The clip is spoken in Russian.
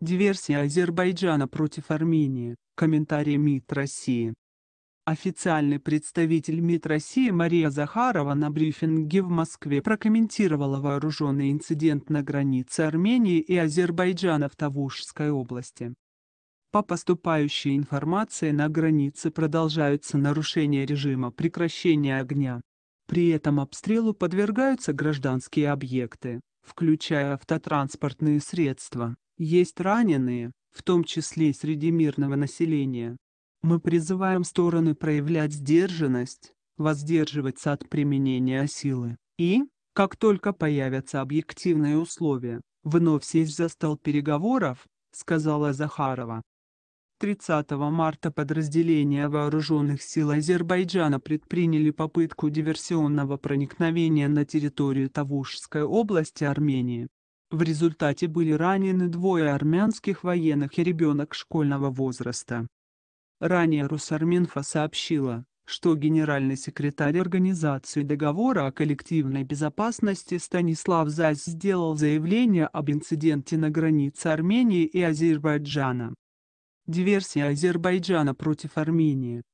Диверсия Азербайджана против Армении. Комментарии МИД России. Официальный представитель МИД России Мария Захарова на брифинге в Москве прокомментировала вооруженный инцидент на границе Армении и Азербайджана в Тавушской области. По поступающей информации на границе продолжаются нарушения режима прекращения огня. При этом обстрелу подвергаются гражданские объекты, включая автотранспортные средства. Есть раненые, в том числе и среди мирного населения. Мы призываем стороны проявлять сдержанность, воздерживаться от применения силы. И, как только появятся объективные условия, вновь сесть за стол переговоров, сказала Захарова. 30 марта подразделения вооруженных сил Азербайджана предприняли попытку диверсионного проникновения на территорию Тавушской области Армении. В результате были ранены двое армянских военных и ребенок школьного возраста. Ранее Русарминфа сообщила, что генеральный секретарь Организации договора о коллективной безопасности Станислав Зась сделал заявление об инциденте на границе Армении и Азербайджана. Диверсия Азербайджана против Армении.